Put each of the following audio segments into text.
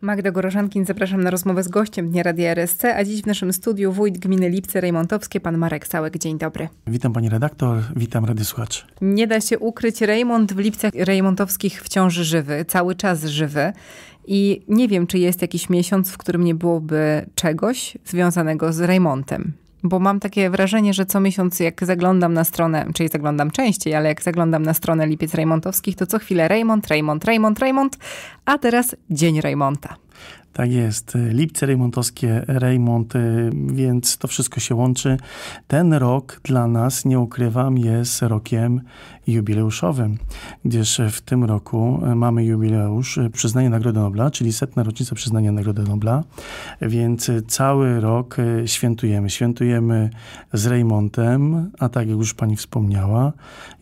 Magda Gorożankin, zapraszam na rozmowę z gościem Dnia Radia RSC, a dziś w naszym studiu wójt gminy Lipce Rejmontowskie, pan Marek Sałek. Dzień dobry. Witam pani redaktor, witam radiosłuchacz. Nie da się ukryć, Rejmont w Lipcach Rejmontowskich wciąż żywy, cały czas żywy. I nie wiem, czy jest jakiś miesiąc, w którym nie byłoby czegoś związanego z Rejmontem bo mam takie wrażenie, że co miesiąc jak zaglądam na stronę, czyli zaglądam częściej, ale jak zaglądam na stronę Lipiec Rejmontowskich, to co chwilę Rejmont, Rejmont, Rejmont, Rejmont, a teraz Dzień Rejmonta. Tak jest. Lipce Rejmontowskie, Rejmont, y, więc to wszystko się łączy. Ten rok dla nas, nie ukrywam, jest rokiem jubileuszowym, gdyż w tym roku mamy jubileusz y, przyznania Nagrody Nobla, czyli setna rocznica przyznania Nagrody Nobla, więc cały rok y, świętujemy. Świętujemy z Rejmontem, a tak jak już pani wspomniała,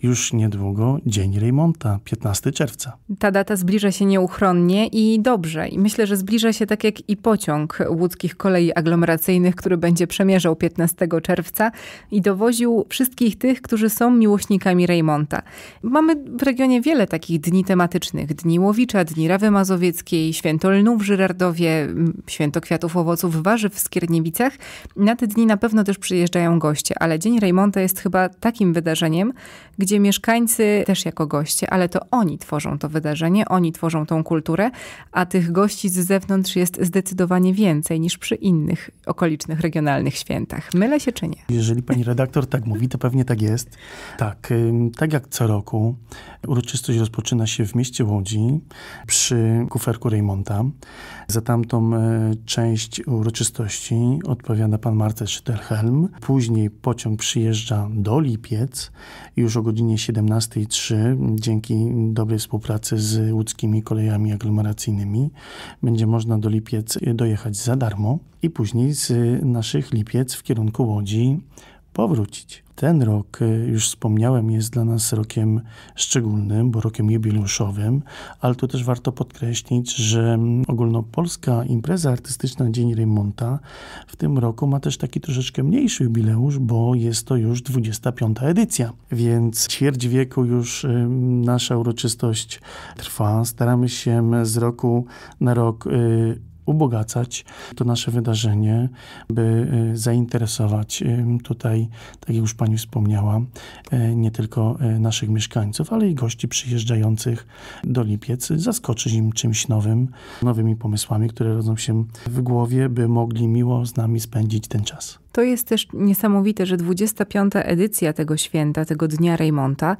już niedługo Dzień Rejmonta, 15 czerwca. Ta data zbliża się nieuchronnie i dobrze. I myślę, że zbliża się się tak jak i pociąg łódzkich kolei aglomeracyjnych, który będzie przemierzał 15 czerwca i dowoził wszystkich tych, którzy są miłośnikami Rejmonta. Mamy w regionie wiele takich dni tematycznych. Dni Łowicza, Dni Rawy Mazowieckiej, Święto Lnu w Żyrardowie, Święto Kwiatów Owoców Warzyw w Skierniewicach. Na te dni na pewno też przyjeżdżają goście, ale Dzień Rejmonta jest chyba takim wydarzeniem, gdzie mieszkańcy też jako goście, ale to oni tworzą to wydarzenie, oni tworzą tą kulturę, a tych gości z zewnątrz zewnątrz jest zdecydowanie więcej niż przy innych okolicznych regionalnych świętach. Mylę się czy nie? Jeżeli pani redaktor tak mówi, to pewnie tak jest. Tak, tak jak co roku, uroczystość rozpoczyna się w mieście Łodzi przy kuferku Reymonta. Za tamtą e, część uroczystości odpowiada pan Marcel Schüttelhelm. Później pociąg przyjeżdża do Lipiec już o godzinie 17.03 dzięki dobrej współpracy z łódzkimi kolejami aglomeracyjnymi będzie można można do Lipiec dojechać za darmo i później z naszych Lipiec w kierunku Łodzi powrócić. Ten rok, y, już wspomniałem, jest dla nas rokiem szczególnym, bo rokiem jubileuszowym, ale tu też warto podkreślić, że mm, ogólnopolska impreza artystyczna Dzień Rejmonta w tym roku ma też taki troszeczkę mniejszy jubileusz, bo jest to już 25. edycja, więc ćwierć wieku już y, nasza uroczystość trwa. Staramy się z roku na rok y, ubogacać to nasze wydarzenie, by y, zainteresować tutaj, tak jak już Pani wspomniała, y, nie tylko y, naszych mieszkańców, ale i gości przyjeżdżających do Lipiec, zaskoczyć im czymś nowym, nowymi pomysłami, które rodzą się w głowie, by mogli miło z nami spędzić ten czas. To jest też niesamowite, że 25. edycja tego święta, tego Dnia Rejmonta,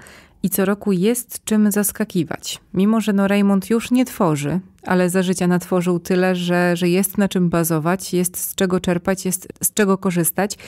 i co roku jest czym zaskakiwać. Mimo, że no Raymond już nie tworzy, ale za życia natworzył tyle, że, że jest na czym bazować, jest z czego czerpać, jest z czego korzystać.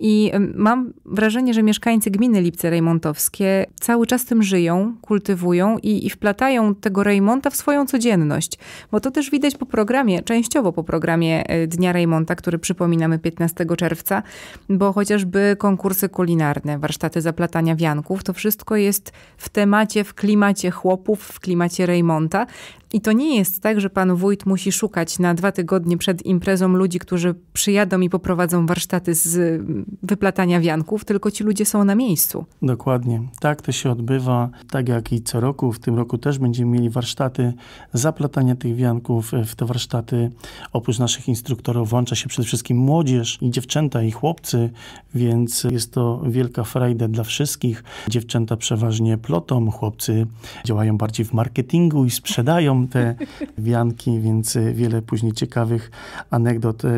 I mam wrażenie, że mieszkańcy gminy Lipce Rejmontowskie cały czas tym żyją, kultywują i, i wplatają tego Rejmonta w swoją codzienność. Bo to też widać po programie, częściowo po programie e, Dnia Rejmonta, który przypominamy 15 czerwca, bo chociażby konkursy kulinarne, warsztaty zaplatania wianków, to wszystko jest w temacie, w klimacie chłopów, w klimacie Rejmonta. I to nie jest tak, że pan wójt musi szukać na dwa tygodnie przed imprezą ludzi, którzy przyjadą i poprowadzą warsztaty z mm, wyplatania wianków, tylko ci ludzie są na miejscu. Dokładnie. Tak to się odbywa, tak jak i co roku. W tym roku też będziemy mieli warsztaty zaplatania tych wianków. E, w te warsztaty oprócz naszych instruktorów włącza się przede wszystkim młodzież i dziewczęta i chłopcy, więc jest to wielka frajda dla wszystkich. Dziewczęta przeważnie plotom, chłopcy działają bardziej w marketingu i sprzedają te wianki, więc e, wiele później ciekawych anegdot e,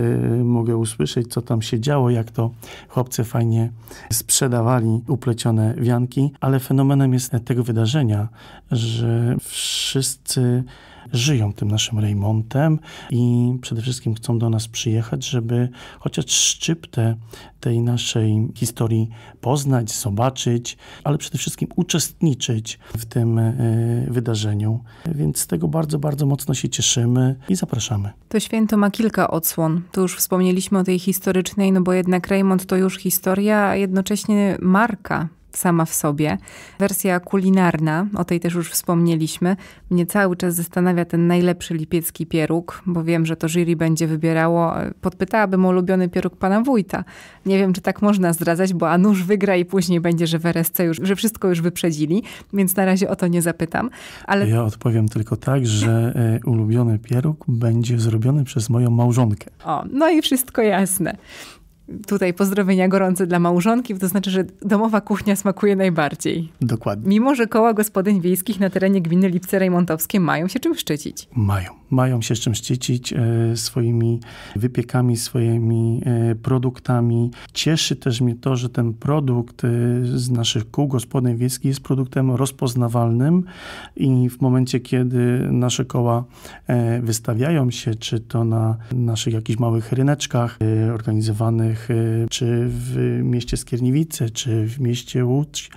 mogę usłyszeć, co tam się działo, jak to chłopcy fajnie sprzedawali uplecione wianki, ale fenomenem jest tego wydarzenia, że wszyscy żyją tym naszym Rejmontem i przede wszystkim chcą do nas przyjechać, żeby chociaż szczyptę tej naszej historii poznać, zobaczyć, ale przede wszystkim uczestniczyć w tym e, wydarzeniu. Więc z tego bardzo, bardzo mocno się cieszymy i zapraszamy. To święto ma kilka odsłon. Tu już wspomnieliśmy o tej historycznej, no bo jednak Rejmont to już historia, a jednocześnie marka sama w sobie. Wersja kulinarna, o tej też już wspomnieliśmy. Mnie cały czas zastanawia ten najlepszy lipiecki pieróg, bo wiem, że to jury będzie wybierało. Podpytałabym o ulubiony pieróg pana wójta. Nie wiem, czy tak można zdradzać, bo Anusz wygra i później będzie, że w RSC już, że wszystko już wyprzedzili, więc na razie o to nie zapytam. Ale... Ja odpowiem tylko tak, że e, ulubiony pieróg będzie zrobiony przez moją małżonkę. O, no i wszystko jasne tutaj pozdrowienia gorące dla małżonki, to znaczy, że domowa kuchnia smakuje najbardziej. Dokładnie. Mimo, że koła gospodyń wiejskich na terenie gminy Lipce Rejmontowskie mają się czym szczycić. Mają. Mają się czym szczycić e, swoimi wypiekami, swoimi e, produktami. Cieszy też mnie to, że ten produkt e, z naszych kół gospodyń wiejskich jest produktem rozpoznawalnym i w momencie, kiedy nasze koła e, wystawiają się, czy to na naszych jakichś małych ryneczkach e, organizowanych Y, czy w mieście Skierniewice, czy w mieście Łódź.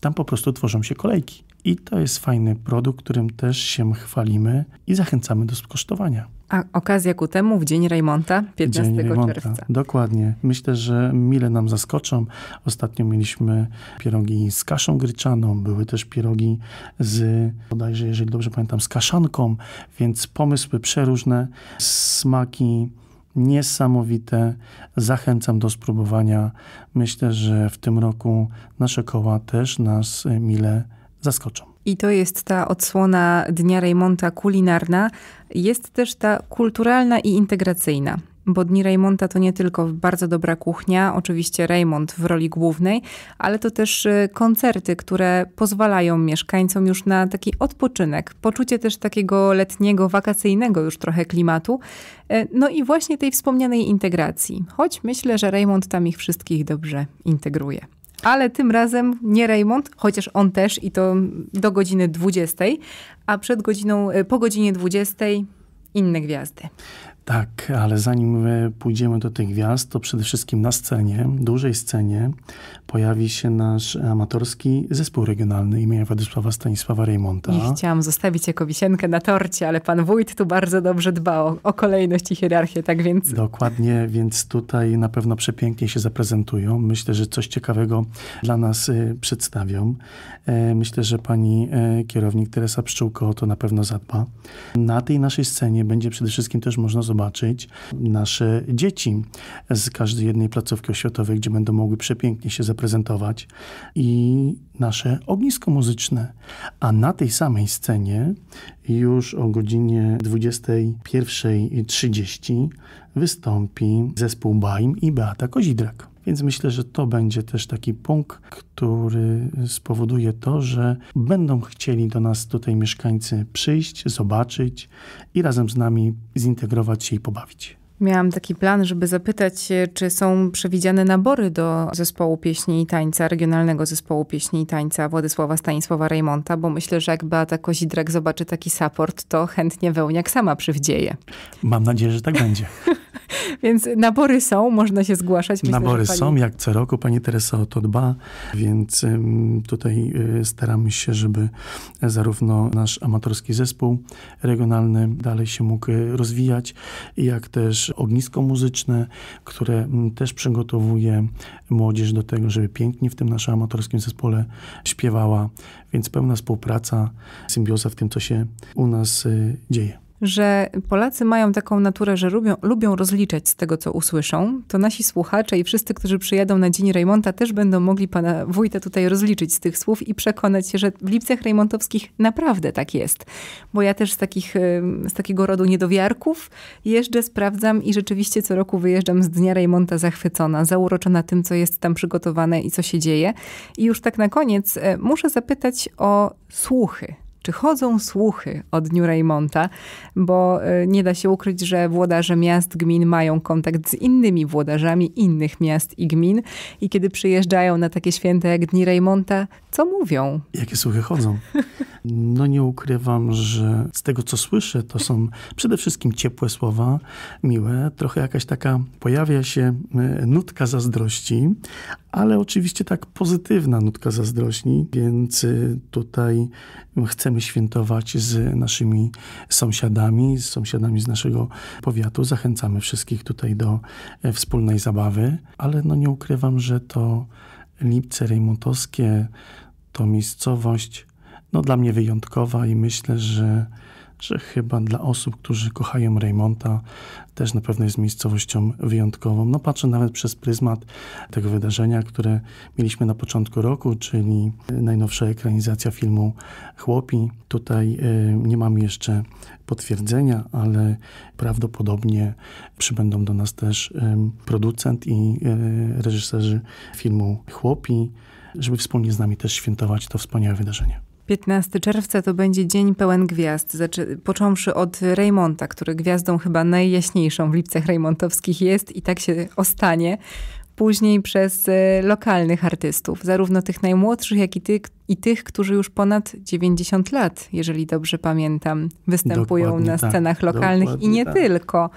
Tam po prostu tworzą się kolejki. I to jest fajny produkt, którym też się chwalimy i zachęcamy do skosztowania. A okazja ku temu w Dzień Rejmonta, 15 Dzień Rejmonta, czerwca. Dokładnie. Myślę, że mile nam zaskoczą. Ostatnio mieliśmy pierogi z kaszą gryczaną, były też pierogi z, bodajże, jeżeli dobrze pamiętam, z kaszanką, więc pomysły przeróżne, smaki niesamowite. Zachęcam do spróbowania. Myślę, że w tym roku nasze koła też nas y, mile zaskoczą. I to jest ta odsłona Dnia Rejmonta kulinarna. Jest też ta kulturalna i integracyjna bo Dni Raymonda to nie tylko bardzo dobra kuchnia, oczywiście Raymond w roli głównej, ale to też y, koncerty, które pozwalają mieszkańcom już na taki odpoczynek, poczucie też takiego letniego, wakacyjnego już trochę klimatu, y, no i właśnie tej wspomnianej integracji. Choć myślę, że Raymond tam ich wszystkich dobrze integruje. Ale tym razem nie Raymond, chociaż on też i to do godziny 20, a przed godziną, y, po godzinie 20 inne gwiazdy. Tak, ale zanim pójdziemy do tych gwiazd, to przede wszystkim na scenie, dużej scenie, pojawi się nasz amatorski zespół regionalny imienia Władysława Stanisława Rejmonta. Nie chciałam zostawić jako wisienkę na torcie, ale pan wójt tu bardzo dobrze dba o, kolejność i hierarchię, tak więc... Dokładnie, więc tutaj na pewno przepięknie się zaprezentują. Myślę, że coś ciekawego dla nas y, przedstawią. E, myślę, że pani e, kierownik Teresa Pszczółko to na pewno zadba. Na tej naszej scenie będzie przede wszystkim też można zobaczyć zobaczyć nasze dzieci z każdej jednej placówki oświatowej, gdzie będą mogły przepięknie się zaprezentować i nasze ognisko muzyczne. A na tej samej scenie już o godzinie 21.30 wystąpi zespół Baim i Beata Kozidrak. Więc myślę, że to będzie też taki punkt, który spowoduje to, że będą chcieli do nas tutaj mieszkańcy przyjść, zobaczyć i razem z nami zintegrować się i pobawić. Miałam taki plan, żeby zapytać, e, czy są przewidziane nabory do zespołu pieśni i tańca, regionalnego zespołu pieśni i tańca Władysława Stanisława Rejmonta, bo myślę, że jak Beata Kozidrek zobaczy taki support, to chętnie Wełniak sama przywdzieje. Mam nadzieję, że tak będzie. Więc nabory są, można się zgłaszać. Myślę, nabory pani... są, jak co roku pani Teresa o to dba, więc tutaj y, staramy się, żeby zarówno nasz amatorski zespół regionalny dalej się mógł y, rozwijać, jak też ognisko muzyczne, które też przygotowuje młodzież do tego, żeby pięknie w tym naszym amatorskim zespole śpiewała, więc pełna współpraca, symbioza w tym, co się u nas y, dzieje że Polacy mają taką naturę, że lubią, lubią rozliczać z tego, co usłyszą, to nasi słuchacze i wszyscy, którzy przyjadą na Dzień Rejmonta, też będą mogli pana wójta tutaj rozliczyć z tych słów i przekonać się, że w lipcach rejmontowskich naprawdę tak jest. Bo ja też z, takich, z takiego rodu niedowiarków jeżdżę, sprawdzam i rzeczywiście co roku wyjeżdżam z Dnia Rejmonta zachwycona, zauroczona tym, co jest tam przygotowane i co się dzieje. I już tak na koniec e, muszę zapytać o słuchy czy chodzą słuchy o dniu Rejmonta, bo e, nie da się ukryć, że włodarze miast, gmin mają kontakt z innymi włodarzami innych miast i gmin i kiedy przyjeżdżają na takie święta jak Dni Rejmonta, co mówią? Jakie słuchy chodzą? No nie ukrywam, że z tego co słyszę, to są przede wszystkim ciepłe słowa, miłe, trochę jakaś taka pojawia się e, nutka zazdrości, ale oczywiście tak pozytywna nutka zazdrości, więc e, tutaj chcemy świętować z naszymi sąsiadami, z sąsiadami z naszego powiatu. Zachęcamy wszystkich tutaj do e, wspólnej zabawy, ale no nie ukrywam, że to Lipce Rejmontowskie to miejscowość no, dla mnie wyjątkowa i myślę, że, że chyba dla osób, którzy kochają Raymonta, też na pewno jest miejscowością wyjątkową. No patrzę nawet przez pryzmat tego wydarzenia, które mieliśmy na początku roku, czyli najnowsza ekranizacja filmu Chłopi. Tutaj y, nie mam jeszcze potwierdzenia, ale prawdopodobnie przybędą do nas też y, producent i y, reżyserzy filmu Chłopi, żeby wspólnie z nami też świętować to wspaniałe wydarzenie. 15 czerwca to będzie dzień pełen gwiazd, znaczy, począwszy od Rejmonta, który gwiazdą chyba najjaśniejszą w lipcach rejmontowskich jest i tak się ostanie. Później przez e, lokalnych artystów, zarówno tych najmłodszych, jak i tych, i tych, którzy już ponad 90 lat, jeżeli dobrze pamiętam, występują dokładnie na tak. scenach lokalnych i nie tak. tylko.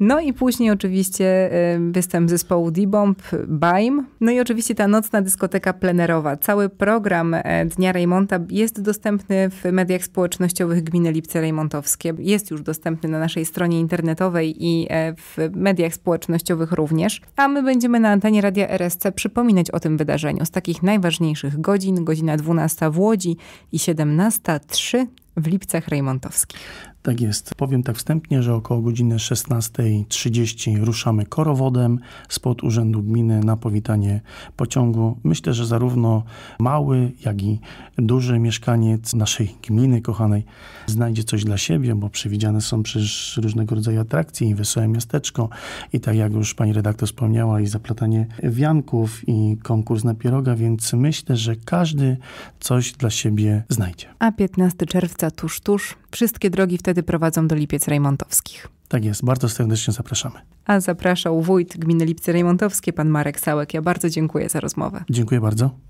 No i później oczywiście występ zespołu D-Bomb, BAIM. No i oczywiście ta nocna dyskoteka plenerowa. Cały program e, Dnia Rejmonta jest dostępny w mediach społecznościowych Gminy Lipce Rejmontowskie. Jest już dostępny na naszej stronie internetowej i e, w mediach społecznościowych również. A my będziemy na antenie Radia RSC przypominać o tym wydarzeniu z takich najważniejszych godzin, godzina 12 14 w Łodzi i 17.3 w Lipcach Rejmontowskich. Tak jest. Powiem tak wstępnie, że około godziny 16.30 ruszamy korowodem spod Urzędu Gminy na powitanie pociągu. Myślę, że zarówno mały, jak i duży mieszkaniec naszej gminy kochanej znajdzie coś dla siebie, bo przewidziane są przecież różnego rodzaju atrakcje i wesołe miasteczko. I tak jak już pani redaktor wspomniała, i zaplatanie wianków, i konkurs na pieroga, więc myślę, że każdy coś dla siebie znajdzie. A 15 czerwca tuż, tuż Wszystkie drogi wtedy prowadzą do Lipiec Rejmontowskich. Tak jest, bardzo serdecznie zapraszamy. A zapraszał wójt gminy Lipce Rejmontowskie, pan Marek Sałek. Ja bardzo dziękuję za rozmowę. Dziękuję bardzo.